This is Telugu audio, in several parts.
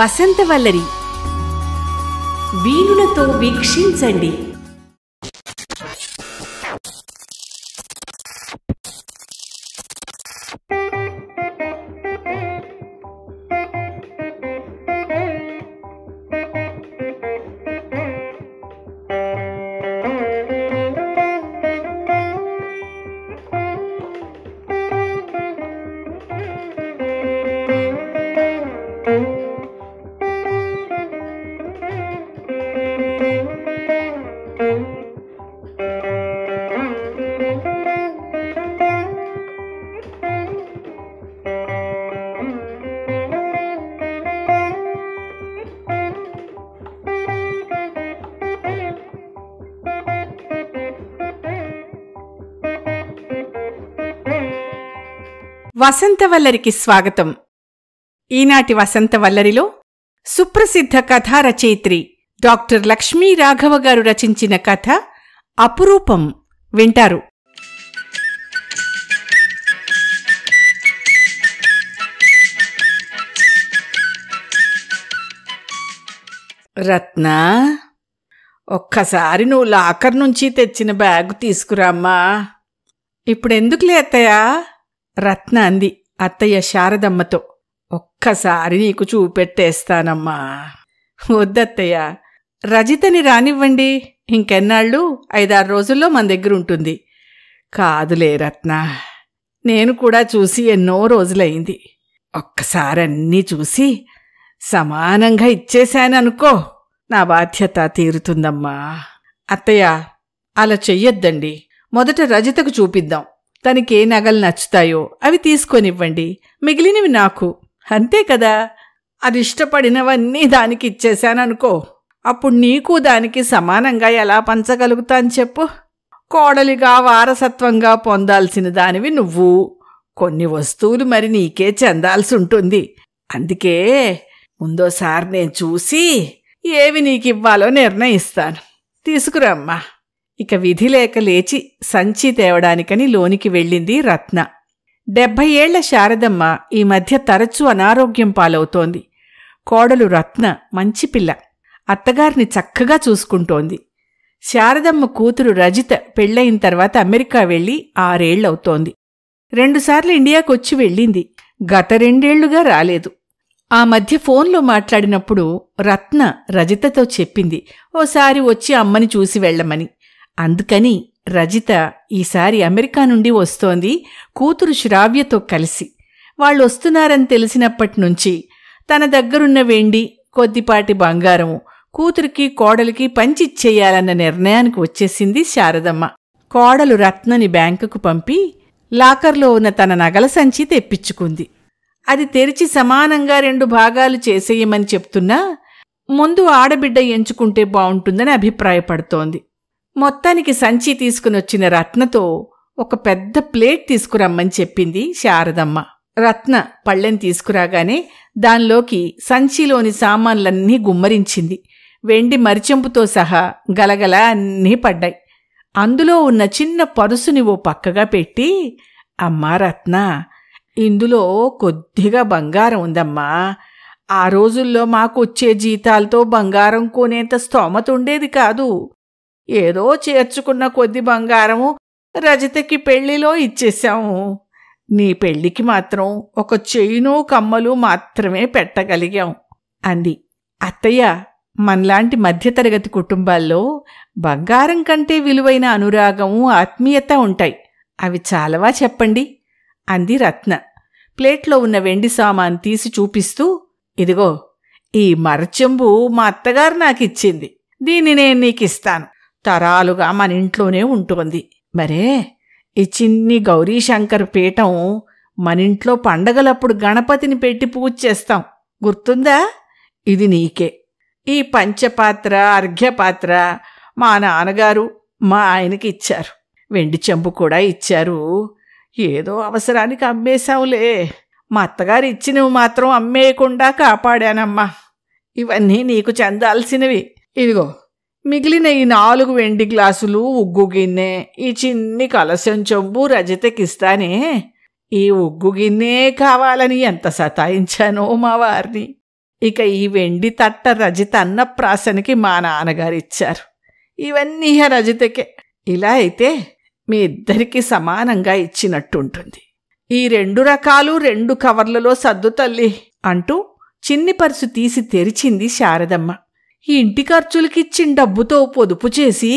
వసంతవల్లరి వీణులతో వీక్షించండి వసంతవల్లరికి స్వాగతం ఈనాటి వసంతవల్లరిలో సుప్రసిద్ధ కథా రచయిత్రి డాక్టర్ లక్ష్మీ రాఘవ గారు రచించిన కథ అపురూపం వింటారు రత్న ఒక్కసారి నువ్వు లాకర్ నుంచి తెచ్చిన బ్యాగ్ తీసుకురామ్మా ఇప్పుడెందుకులే అత్తయ్యా రత్న అంది అత్తయ్య శారదమ్మతో ఒక్కసారి నీకు చూపెట్టేస్తానమ్మా వద్దత్తయ్య రజితని రానివ్వండి ఇంకెన్నాళ్ళు ఐదారు రోజుల్లో మన దగ్గర ఉంటుంది కాదులే రత్న నేను కూడా చూసి ఎన్నో రోజులైంది ఒక్కసారన్నీ చూసి సమానంగా ఇచ్చేశాననుకో నా బాధ్యత తీరుతుందమ్మా అత్తయ్య అలా చెయ్యొద్దండి మొదట రజితకు చూపిద్దాం తనకే నగలు నచ్చుతాయో అవి తీసుకొనివ్వండి మిగిలినవి నాకు అంతే కదా అది ఇష్టపడినవన్నీ దానికి ఇచ్చేశాననుకో అప్పుడు నీకు దానికి సమానంగా ఎలా పంచగలుగుతాను చెప్పు కోడలిగా వారసత్వంగా పొందాల్సిన దానివి నువ్వు కొన్ని వస్తువులు మరి నీకే చెందాల్సి ఉంటుంది అందుకే ముందోసారి నేను చూసి ఏవి నీకివ్వాలో నిర్ణయిస్తాను తీసుకురమ్మా ఇక విధి లేక లేచి సంచి తేవడానికని లోనికి వెళ్ళింది రత్న డెబ్భై ఏళ్ల శారదమ్మ ఈ మధ్య తరచూ అనారోగ్యం పాలవుతోంది కోడలు రత్న మంచి పిల్ల అత్తగారిని చక్కగా చూసుకుంటోంది శారదమ్మ కూతురు రజిత పెళ్లయిన తర్వాత అమెరికా వెళ్ళి ఆరేళ్లవుతోంది రెండుసార్లు ఇండియాకొచ్చి వెళ్ళింది గత రెండేళ్లుగా రాలేదు ఆ మధ్య ఫోన్లో మాట్లాడినప్పుడు రత్న రజితతో చెప్పింది ఓసారి వచ్చి అమ్మని చూసి వెళ్ళమని అందుకని రజిత ఈసారి అమెరికా నుండి వస్తోంది కూతురు శ్రావ్యతో కలిసి వాళ్ళు వస్తున్నారని తెలిసినప్పటి నుంచి తన దగ్గరున్న వెండి కొద్దిపాటి బంగారము కూతురికి కోడలికి పంచిచ్చేయాలన్న నిర్ణయానికి వచ్చేసింది శారదమ్మ కోడలు రత్నని బ్యాంకుకు పంపి లాకర్లో ఉన్న తన నగల సంచి తెప్పించుకుంది అది తెరిచి సమానంగా రెండు భాగాలు చేసేయమని చెప్తున్నా ముందు ఆడబిడ్డ ఎంచుకుంటే బావుంటుందని అభిప్రాయపడుతోంది మొత్తానికి సంచి తీసుకునొచ్చిన రత్నతో ఒక పెద్ద ప్లేట్ తీసుకురమ్మని చెప్పింది శారదమ్మ రత్న పళ్ళెం తీసుకురాగానే దానిలోకి సంచిలోని సామాన్లన్నీ గుమ్మరించింది వెండి మరిచెంపుతో సహా గలగల అన్నీ పడ్డాయి అందులో ఉన్న చిన్న పరుసుని ఓ పక్కగా పెట్టి అమ్మా రత్న ఇందులో కొద్దిగా బంగారం ఉందమ్మా ఆ రోజుల్లో మాకొచ్చే జీతాలతో బంగారం కొనేంత స్తోమత ఉండేది కాదు ఏదో చేర్చుకున్న కొద్ది బంగారము రజతకి పెళ్లిలో ఇచ్చేశాము నీ పెళ్లికి మాత్రం ఒక చెయ్యిను కమ్మలు మాత్రమే పెట్టగలిగాం అంది అత్తయ్య మనలాంటి మధ్యతరగతి కుటుంబాల్లో బంగారం కంటే విలువైన అనురాగము ఆత్మీయత ఉంటాయి అవి చాలవా చెప్పండి అంది రత్న ప్లేట్లో ఉన్న వెండి సామాన్ తీసి చూపిస్తూ ఇదిగో ఈ మరచెంబు మా అత్తగారు నాకిచ్చింది దీన్ని నేను నీకిస్తాను తరాలుగా మన ఇంట్లోనే ఉంటుంది మరే ఈ చిన్ని గౌరీశంకర్ పీఠం మనింట్లో పండగలప్పుడు గణపతిని పెట్టి పూజ చేస్తాం గుర్తుందా ఇది నీకే ఈ పంచపాత్ర అర్ఘ్యపాత్ర మా నాన్నగారు మా ఆయనకి ఇచ్చారు వెండి చెంబు కూడా ఇచ్చారు ఏదో అవసరానికి అమ్మేశాంలే మా అత్తగారు ఇచ్చినవి మాత్రం అమ్మేయకుండా కాపాడానమ్మా ఇవన్నీ నీకు చెందాల్సినవి ఇదిగో మిగిలిన ఈ నాలుగు వెండి గ్లాసులు ఉగ్గు గిన్నె ఈ చిన్ని కలశం చెంబు రజతకిస్తానే ఈ ఉగ్గు గిన్నె కావాలని ఎంత సతాయించానో మా వారిని ఇక ఈ వెండి తట్ట రజిత ప్రాసనికి మా నాన్నగారిచ్చారు ఇవన్నీ రజితకే ఇలా అయితే మీ ఇద్దరికి సమానంగా ఇచ్చినట్టుంటుంది ఈ రెండు రకాలు రెండు కవర్లలో సర్దు తల్లి అంటూ చిన్ని పరుసు తీసి తెరిచింది శారదమ్మ ఇంటి ఖర్చులకిచ్చిన డబ్బుతో పొదుపు చేసి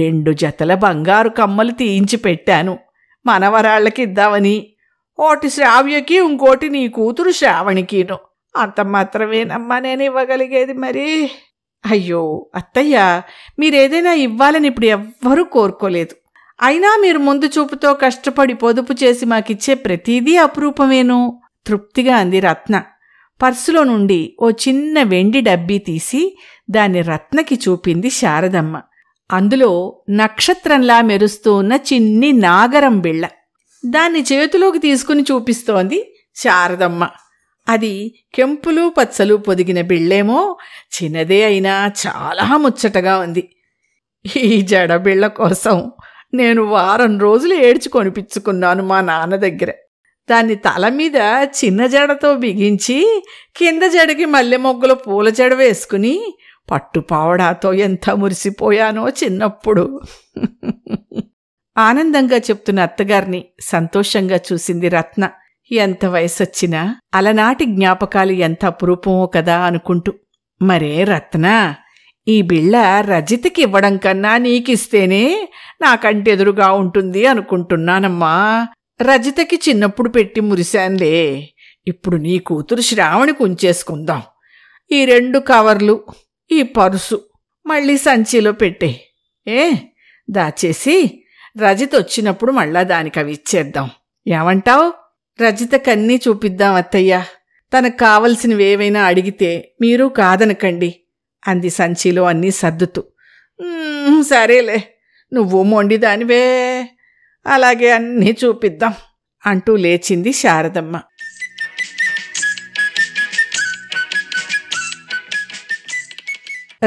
రెండు జతల బంగారు కమ్మలు తీయించి పెట్టాను మనవరాళ్ళకిద్దామని ఒకటి శ్రావ్యకి ఇంకోటి నీ కూతురు శ్రావణికిను అంత మాత్రమేనమ్మా నేను ఇవ్వగలిగేది మరి అయ్యో అత్తయ్య మీరేదైనా ఇవ్వాలని ఇప్పుడు ఎవ్వరూ కోరుకోలేదు అయినా మీరు ముందు చూపుతో కష్టపడి పొదుపు చేసి మాకిచ్చే ప్రతిదీ అపురూపమేను తృప్తిగా అంది రత్న పర్సులో నుండి ఓ చిన్న వెండి డబ్బీ తీసి దాన్ని రత్నకి చూపింది శారదమ్మ అందులో నక్షత్రంలా మెరుస్తూ ఉన్న చిన్ని నాగరం బిళ్ళ దాన్ని చేతిలోకి తీసుకుని చూపిస్తోంది శారదమ్మ అది కెంపులు పచ్చలు పొదిగిన బిళ్ళేమో చిన్నదే అయినా చాలా ముచ్చటగా ఉంది ఈ జడబిళ్ళ కోసం నేను వారం రోజులు ఏడ్చి కొనిపించుకున్నాను మా నాన్న దగ్గర దాన్ని తల మీద చిన్న జడతో బిగించి కింద జడకి మల్లె మొగ్గల పూల జడ వేసుకుని పట్టుపావడాతో ఎంత మురిసిపోయానో చిన్నప్పుడు ఆనందంగా చెప్తున్న అత్తగారిని సంతోషంగా చూసింది రత్న ఎంత వయసొచ్చినా అలనాటి జ్ఞాపకాలు ఎంత అపురూపమో కదా అనుకుంటూ మరే రత్న ఈ బిళ్ళ రజితకి ఇవ్వడం కన్నా నీకిస్తేనే నాకంటెదురుగా ఉంటుంది అనుకుంటున్నానమ్మా రజితకి చిన్నప్పుడు పెట్టి మురిశాన్లే ఇప్పుడు నీ కూతురు శ్రావణికి ఉంచేసుకుందాం ఈ రెండు కవర్లు ఈ పరుసు మళ్ళీ సంచిలో పెట్టే ఏ దాచేసి రజిత వచ్చినప్పుడు మళ్ళా దానికి అవి ఇచ్చేద్దాం ఏమంటావు రజితకన్నీ చూపిద్దాం అత్తయ్య తనకు ఏవైనా అడిగితే మీరు కాదనకండి అంది సంచిలో అన్నీ సర్దుతూ సరేలే నువ్వు మొండిదానివే అలాగే అన్నీ చూపిద్దాం అంటూ లేచింది శారదమ్మ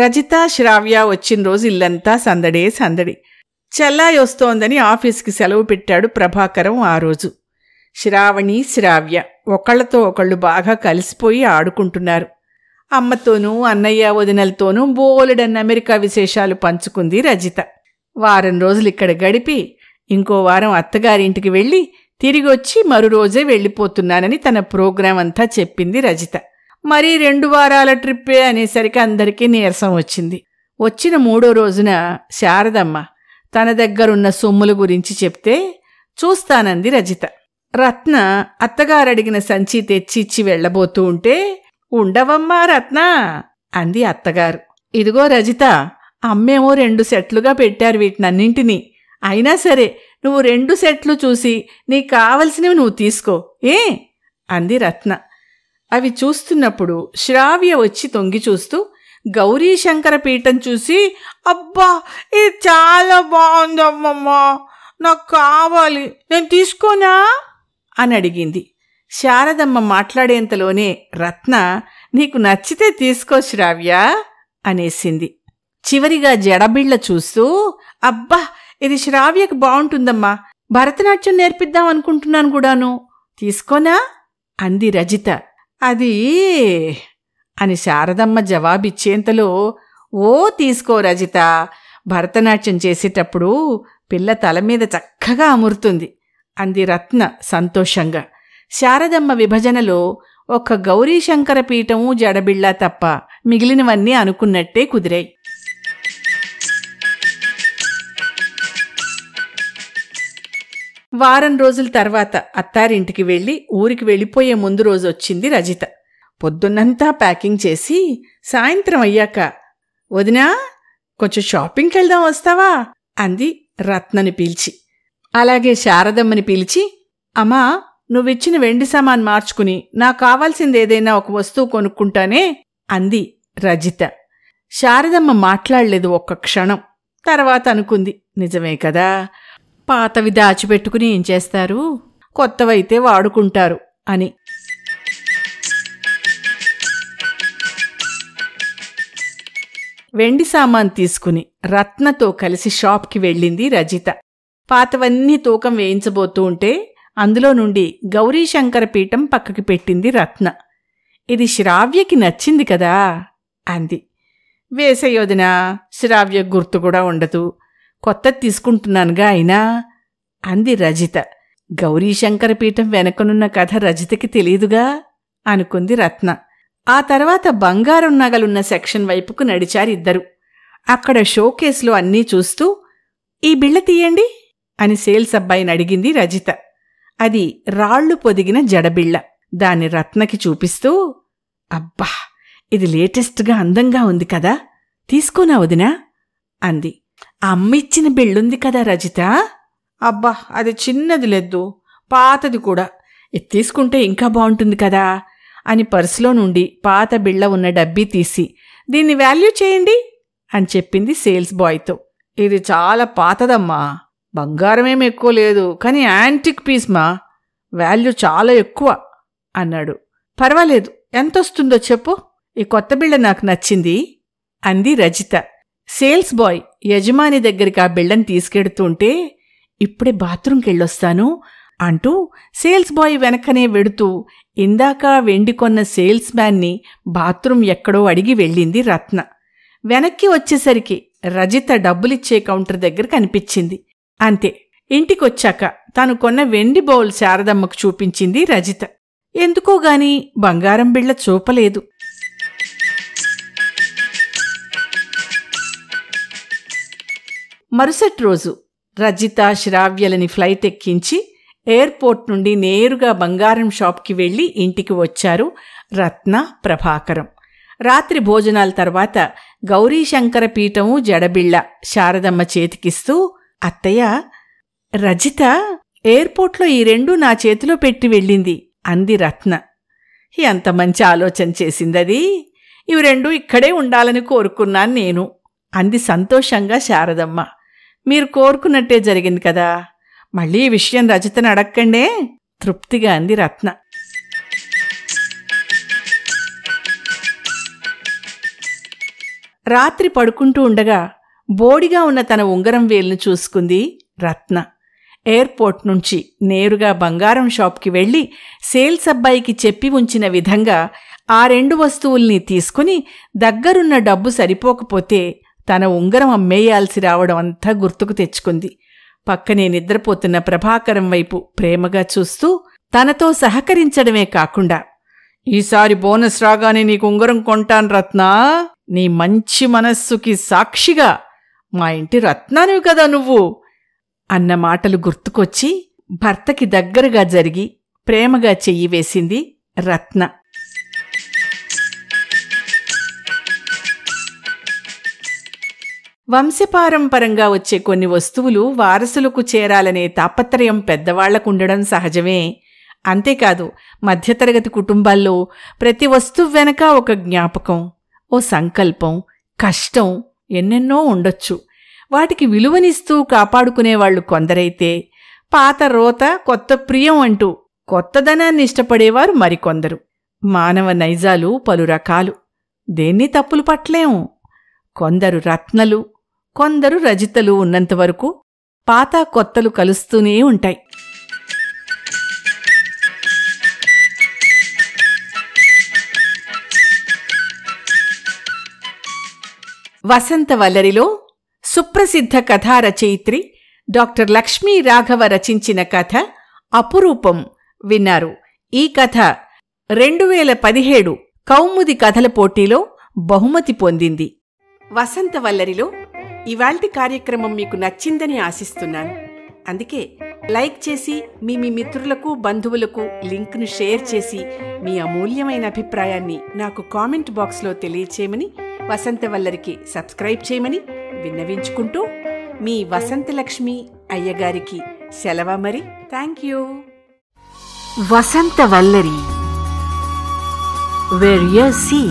రజిత శ్రావ్య వచ్చిన రోజు ఇల్లంతా సందడే సందడి చెల్లాయి వస్తోందని ఆఫీస్కి సెలవు పెట్టాడు ప్రభాకరం ఆ రోజు శ్రావణి శ్రావ్య ఒకళ్ళతో ఒకళ్ళు బాగా కలిసిపోయి ఆడుకుంటున్నారు అమ్మతోనూ అన్నయ్య వదినలతోనూ బోలెడన్ అమెరికా విశేషాలు పంచుకుంది రజిత వారం రోజులు ఇక్కడ గడిపి ఇంకో వారం అత్తగారింటికి వెళ్ళి తిరిగొచ్చి రోజే వెళ్ళిపోతున్నానని తన ప్రోగ్రాం అంతా చెప్పింది రజిత మరీ రెండు వారాల ట్రిప్పే అనేసరికి అందరికీ నీరసం వచ్చింది వచ్చిన మూడో రోజున శారదమ్మ తన దగ్గరున్న సొమ్ముల గురించి చెప్తే చూస్తానంది రజిత రత్న అత్తగారడిగిన సంచి తెచ్చిచ్చి వెళ్ళబోతూ ఉంటే ఉండవమ్మా రత్న అంది అత్తగారు ఇదిగో రజిత అమ్మేమో రెండు సెట్లుగా పెట్టారు వీటినన్నింటినీ అయినా సరే నువ్వు రెండు సెట్లు చూసి నీకు కావలసినవి నువ్వు తీసుకో ఏ అంది రత్న అవి చూస్తున్నప్పుడు శ్రావ్య వచ్చి తొంగి చూస్తూ గౌరీ శంకర పీఠం చూసి అబ్బా ఇది చాలా బాగుందమ్మమ్మా నాకు కావాలి నేను తీసుకోనా అని అడిగింది శారదమ్మ మాట్లాడేంతలోనే రత్న నీకు నచ్చితే తీసుకో శ్రావ్య అనేసింది చివరిగా జడబిళ్ళ చూస్తూ అబ్బా ఇది శ్రావ్యకు బావుంటుందమ్మా భరతనాట్యం నేర్పిద్దాం అనుకుంటున్నాను కూడాను తీసుకోనా అంది రజిత అది అని శారదమ్మ జవాబిచ్చేంతలో ఓ తీసుకో రజిత భరతనాట్యం చేసేటప్పుడు పిల్ల తల మీద చక్కగా అమురుతుంది అంది రత్న సంతోషంగా శారదమ్మ విభజనలో ఒక్క గౌరీశంకర పీఠము జడబిళ్ళ తప్ప మిగిలినవన్నీ అనుకున్నట్టే కుదిరాయి వారం రోజుల తర్వాత అత్తారింటికి వెళ్ళి ఊరికి వెళ్ళిపోయే ముందు రోజు వచ్చింది రజిత పొద్దున్నంతా ప్యాకింగ్ చేసి సాయంత్రం అయ్యాక వదినా కొంచెం షాపింగ్కి వెళ్దాం వస్తావా అంది రత్నని పీల్చి అలాగే శారదమ్మని పీల్చి అమ్మా నువ్విచ్చిన వెండి సామాన్ మార్చుకుని నాకు కావాల్సింది ఏదైనా ఒక వస్తువు కొనుక్కుంటానే అంది రజిత శారదమ్మ మాట్లాడలేదు ఒక్క క్షణం తర్వాత అనుకుంది నిజమే కదా పాతవి దాచిపెట్టుకుని ఏం చేస్తారు కొత్తవైతే వాడుకుంటారు అని వెండి సామాన్ తీసుకుని రత్నతో కలిసి షాప్కి వెళ్ళింది రజిత పాతవన్నీ తూకం వేయించబోతూ ఉంటే అందులో నుండి గౌరీశంకర పీఠం పక్కకి పెట్టింది రత్న ఇది శ్రావ్యకి నచ్చింది కదా అంది వేసయోధన శ్రావ్య గుర్తు కూడా ఉండదు కొత్త తీసుకుంటున్నానుగా అయినా అంది రజిత గౌరీశంకర పీఠం వెనకనున్న కథ రజితకి తెలీదుగా అనుకుంది రత్న ఆ తర్వాత బంగారం నగలున్న సెక్షన్ వైపుకు నడిచారిద్దరు అక్కడ షోకేస్లో అన్నీ చూస్తూ ఈ బిళ్ళ తీయండి అని సేల్స్ అబ్బాయిని అడిగింది రజిత అది రాళ్లు పొదిగిన జడబిళ్ళ దాన్ని రత్నకి చూపిస్తూ అబ్బా ఇది లేటెస్ట్గా అందంగా ఉంది కదా తీసుకోనా వదినా అంది అమ్మిచ్చిన అమ్మ ఇచ్చిన బెళ్ళుంది కదా రజిత అబ్బా అది చిన్నది లేదు పాతది కూడా ఇది తీసుకుంటే ఇంకా బాగుంటుంది కదా అని పర్సులో నుండి పాత బిళ్ళ ఉన్న డబ్బీ తీసి దీన్ని వాల్యూ చేయండి అని చెప్పింది సేల్స్ బాయ్తో ఇది చాలా పాతదమ్మా బంగారమేం ఎక్కువ లేదు కానీ యాంటిక్ పీస్ మా వాల్యూ చాలా ఎక్కువ అన్నాడు పర్వాలేదు ఎంత వస్తుందో చెప్పు ఈ కొత్త బిళ్ళ నాకు నచ్చింది అంది రజిత సేల్స్ బాయ్ యజమాని దగ్గరికి ఆ బిళ్ళని తీసుకెడుతుంటే ఇప్పుడే బాత్రూంకి వెళ్ళొస్తాను అంటూ సేల్స్ బాయ్ వెనకనే వెడుతూ ఇందాక వెండి కొన్న సేల్స్ మ్యాన్ని బాత్రూం ఎక్కడో అడిగి వెళ్ళింది రత్న వెనక్కి వచ్చేసరికి రజిత డబ్బులిచ్చే కౌంటర్ దగ్గర కనిపించింది అంతే ఇంటికొచ్చాక తాను కొన్న వెండి బౌల్ శారదమ్మకు చూపించింది రజిత ఎందుకోగాని బంగారం బిళ్ళ చూపలేదు మరుసటి రోజు రజిత శ్రావ్యలని ఫ్లైట్ ఎక్కించి ఎయిర్పోర్ట్ నుండి నేరుగా బంగారం షాప్కి వెళ్ళి ఇంటికి వచ్చారు రత్న ప్రభాకరం రాత్రి భోజనాల తర్వాత గౌరీశంకర పీఠము జడబిళ్ళ శారదమ్మ చేతికిస్తూ అత్తయ్య రజిత ఎయిర్పోర్ట్లో ఈ రెండూ నా చేతిలో పెట్టి వెళ్ళింది అంది రత్న ఎంత మంచి ఆలోచన చేసిందది ఇవి రెండూ ఇక్కడే ఉండాలని కోరుకున్నాను నేను అంది సంతోషంగా శారదమ్మ మీరు కోరుకున్నట్టే జరిగింది కదా మళ్ళీ విషయం రజితను అడక్కండే తృప్తిగా అంది రత్న రాత్రి పడుకుంటూ ఉండగా బోడిగా ఉన్న తన ఉంగరం వేలును చూసుకుంది రత్న ఎయిర్పోర్ట్ నుంచి నేరుగా బంగారం షాప్కి వెళ్ళి సేల్స్ అబ్బాయికి చెప్పి ఉంచిన విధంగా ఆ రెండు వస్తువుల్ని తీసుకుని దగ్గరున్న డబ్బు సరిపోకపోతే తన ఉంగరం అమ్మేయాల్సి రావడం అంతా గుర్తుకు తెచ్చుకుంది పక్కనే నిద్రపోతున్న ప్రభాకరం వైపు ప్రేమగా చూస్తూ తనతో సహకరించడమే కాకుండా ఈసారి బోనస్ రాగానే నీకు ఉంగరం కొంటాను రత్నా నీ మంచి మనస్సుకి సాక్షిగా మా ఇంటి రత్నానివి కదా నువ్వు అన్న మాటలు గుర్తుకొచ్చి భర్తకి దగ్గరగా జరిగి ప్రేమగా చెయ్యి వేసింది రత్న వంశపారంపరంగా వచ్చే కొన్ని వస్తువులు వారసులకు చేరాలనే తాపత్రయం పెద్దవాళ్లకుండడం సహజమే అంతేకాదు మధ్యతరగతి కుటుంబాల్లో ప్రతి వస్తువు వెనక ఒక జ్ఞాపకం ఓ సంకల్పం కష్టం ఎన్నెన్నో ఉండొచ్చు వాటికి విలువనిస్తూ కాపాడుకునేవాళ్లు కొందరైతే పాత రోత కొత్త ప్రియం అంటూ కొత్తదనాన్ని ఇష్టపడేవారు మరికొందరు మానవ నైజాలు పలు రకాలు దేన్ని తప్పులు పట్టలేము కొందరు రత్నలు కొందరు రజితలు ఉన్నంతవరకు పాత కొత్తలు కలుస్తూనే ఉంటాయి వసంత వల్లరిలో సుప్రసిద్ధ కథా రచయిత్రి డాక్టర్ లక్ష్మీ రాఘవ రచించిన కథ అపురూపం విన్నారు ఈ కథ రెండు వేల పదిహేడు కౌముది కథల పోటీలో బహుమతి పొందింది వసంత వల్లరిలో ఇవాళ కార్యక్రమం మీకు నచ్చిందని ఆశిస్తున్నాను అందుకే లైక్ చేసి మీ మీ మిత్రులకు బంధువులకు లింక్ను షేర్ చేసి మీ అమూల్యమైన అభిప్రాయాన్ని నాకు కామెంట్ బాక్స్లో తెలియచేయమని వల్లరికి సబ్స్క్రైబ్ చేయమని విన్నవించుకుంటూ మీ వసంతలక్ష్మి అయ్యగారికి సెలవ మరి thank you Vasantha Vallari where you see